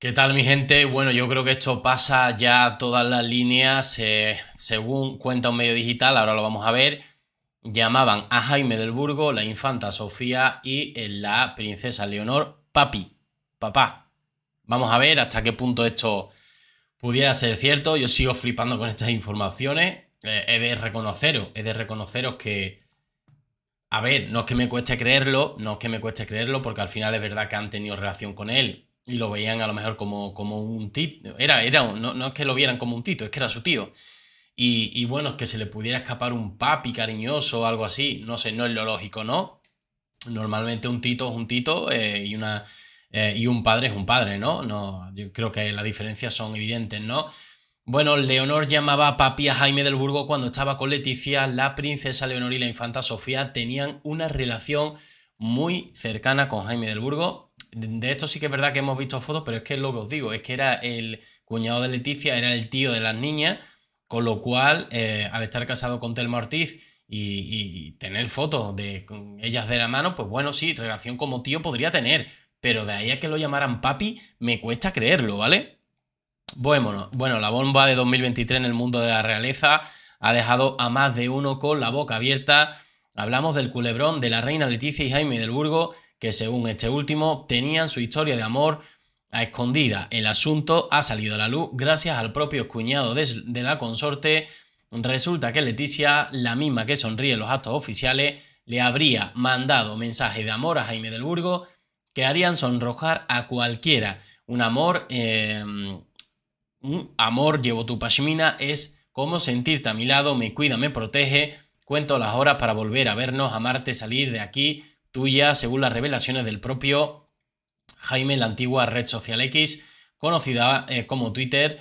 ¿Qué tal mi gente? Bueno, yo creo que esto pasa ya todas las líneas. Eh, según cuenta un medio digital, ahora lo vamos a ver, llamaban a Jaime del Burgo, la infanta Sofía y eh, la princesa Leonor papi, papá. Vamos a ver hasta qué punto esto pudiera ser cierto. Yo sigo flipando con estas informaciones. Eh, he de reconoceros, he de reconoceros que... A ver, no es que me cueste creerlo, no es que me cueste creerlo, porque al final es verdad que han tenido relación con él, y lo veían a lo mejor como, como un tito. Era, era, no, no, es que lo vieran como un tito, es que era su tío. Y, bueno, es que se le pudiera escapar un papi cariñoso o algo así. No sé, no es lo lógico, ¿no? Normalmente un tito es un tito eh, y, una, eh, y un padre es un padre, ¿no? ¿no? Yo creo que las diferencias son evidentes, ¿no? Bueno, Leonor llamaba a papi a Jaime del Burgo cuando estaba con Leticia. La princesa Leonor y la infanta Sofía tenían una relación muy cercana con Jaime del Burgo de esto sí que es verdad que hemos visto fotos, pero es que lo que os digo, es que era el cuñado de Leticia, era el tío de las niñas, con lo cual, eh, al estar casado con Telma Ortiz y, tener fotos de con ellas de la mano, pues bueno, sí, relación como tío podría tener, pero de ahí a que lo llamaran papi, me cuesta creerlo, ¿vale? Bueno, bueno, la bomba de 2023 en el mundo de la realeza ha dejado a más de uno con la boca abierta. Hablamos del culebrón de la reina Leticia y Jaime del Burgo que según este último tenían su historia de amor a escondida. El asunto ha salido a la luz gracias al propio cuñado de, la consorte. Resulta que Leticia, la misma que sonríe en los actos oficiales, le habría mandado mensaje de amor a Jaime del Burgo que harían sonrojar a cualquiera. Un amor, em, un amor llevo tu pashmina es como sentirte a mi lado, me cuida, me protege. Cuento las horas para volver a vernos, amarte, salir de aquí tuya, según las revelaciones del propio Jaime, la antigua red social X, conocida eh, como Twitter,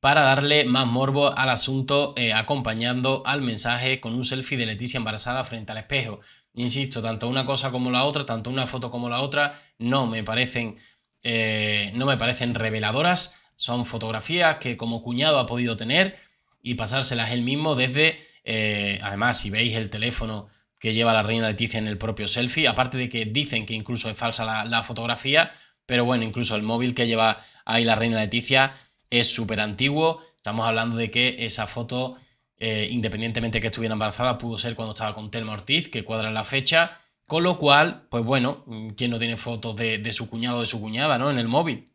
para darle más morbo al asunto, eh, acompañando al mensaje con un selfie de Leticia embarazada frente al espejo. Insisto, tanto una cosa como la otra, tanto una foto como la otra, no me parecen, eh, no me parecen reveladoras. Son fotografías que como cuñado ha podido tener y pasárselas él mismo desde, además, si veis el teléfono que lleva la reina Leticia en el propio selfie, aparte de que dicen que incluso es falsa la, fotografía, pero bueno, incluso el móvil que lleva ahí la reina Leticia es súper antiguo, estamos hablando de que esa foto, eh, independientemente de que estuviera embarazada, pudo ser cuando estaba con Telma Ortiz, que cuadra la fecha, con lo cual, pues bueno, ¿quién no tiene fotos de, su cuñado o de su cuñada, ¿no? En el móvil.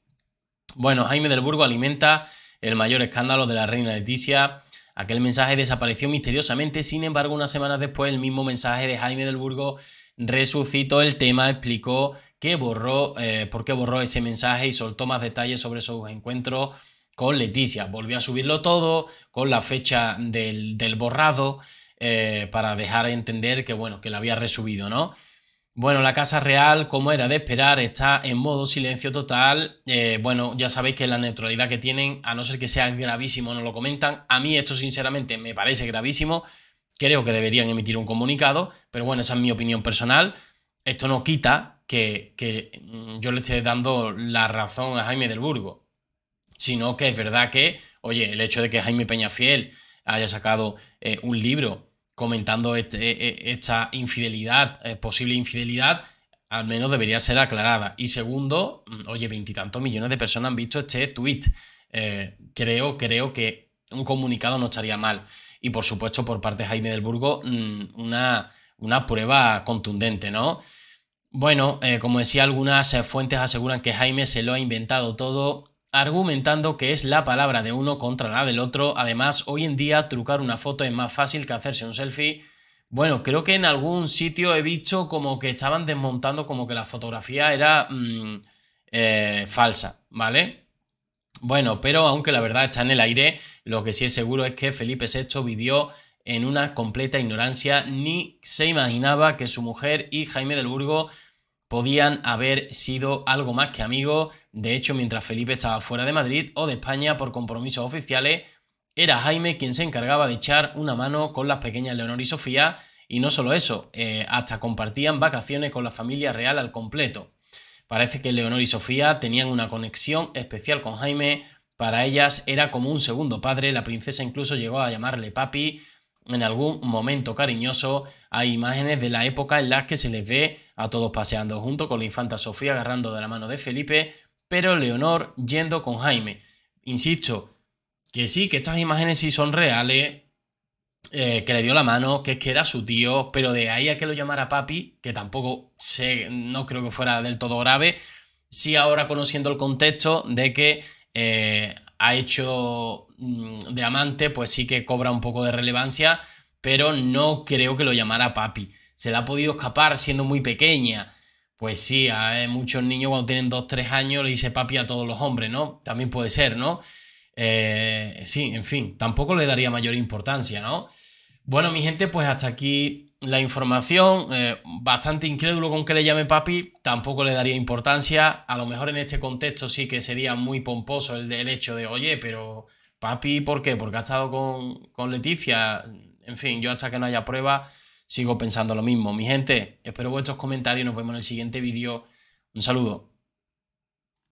Bueno, Jaime del Burgo alimenta el mayor escándalo de la reina Leticia Aquel mensaje desapareció misteriosamente, sin embargo, unas semanas después el mismo mensaje de Jaime del Burgo resucitó el tema, explicó que borró, eh, por qué borró ese mensaje y soltó más detalles sobre sus encuentros con Leticia. Volvió a subirlo todo con la fecha del, borrado eh, para dejar entender que, bueno, que la había resubido, ¿no? Bueno, la Casa Real, como era de esperar, está en modo silencio total. Eh, bueno, ya sabéis que la neutralidad que tienen, a no ser que sea gravísimo, no lo comentan. A mí esto sinceramente me parece gravísimo. Creo que deberían emitir un comunicado, pero bueno, esa es mi opinión personal. Esto no quita que, mm, yo le esté dando la razón a Jaime del Burgo, sino que es verdad que, oye, el hecho de que Jaime Peñafiel haya sacado eh, un libro comentando e, e, esta infidelidad, eh, posible infidelidad, al menos debería ser aclarada. Y segundo, mm, oye, veintitantos millones de personas han visto este tweet. Eh, creo, creo que un comunicado no estaría mal. Y por supuesto, por parte de Jaime del Burgo, mm, una, una prueba contundente, ¿no? Bueno, eh, como decía, algunas fuentes aseguran que Jaime se lo ha inventado todo argumentando que es la palabra de uno contra la del otro. Además, hoy en día trucar una foto es más fácil que hacerse un selfie. Bueno, creo que en algún sitio he visto como que estaban desmontando como que la fotografía era mm, eh, falsa, ¿vale? Bueno, pero aunque la verdad está en el aire, lo que sí es seguro es que Felipe VI vivió en una completa ignorancia, ni se imaginaba que su mujer y Jaime del Burgo podían haber sido algo más que amigos de hecho, mientras Felipe estaba fuera de Madrid o de España por compromisos oficiales, era Jaime quien se encargaba de echar una mano con las pequeñas Leonor y Sofía, y no solo eso, eh, hasta compartían vacaciones con la familia real al completo. Parece que Leonor y Sofía tenían una conexión especial con Jaime, para ellas era como un segundo padre, la princesa incluso llegó a llamarle papi en algún momento cariñoso, hay imágenes de la época en las que se les ve a todos paseando junto con la infanta Sofía agarrando de la mano de Felipe pero Leonor yendo con Jaime. Insisto, que sí, que estas imágenes sí son reales, eh, que le dio la mano, que es que era su tío, pero de ahí a que lo llamara papi, que tampoco sé, no creo que fuera del todo grave, sí ahora conociendo el contexto de que eh, ha hecho mm, de amante, pues sí que cobra un poco de relevancia, pero no creo que lo llamara papi. Se le ha podido escapar siendo muy pequeña. Pues sí, hay muchos niños cuando tienen 2, 3 años le dice papi a todos los hombres, ¿no? También puede ser, ¿no? Eh, sí, en fin, tampoco le daría mayor importancia, ¿no? Bueno, mi gente, pues hasta aquí la información. Eh, bastante incrédulo con que le llame papi, tampoco le daría importancia. A lo mejor en este contexto sí que sería muy pomposo el, hecho de, oye, pero papi, ¿por qué? Porque ha estado con, con Leticia. En fin, yo hasta que no haya prueba sigo pensando lo mismo. Mi gente, espero vuestros comentarios. Nos vemos en el siguiente vídeo. Un saludo.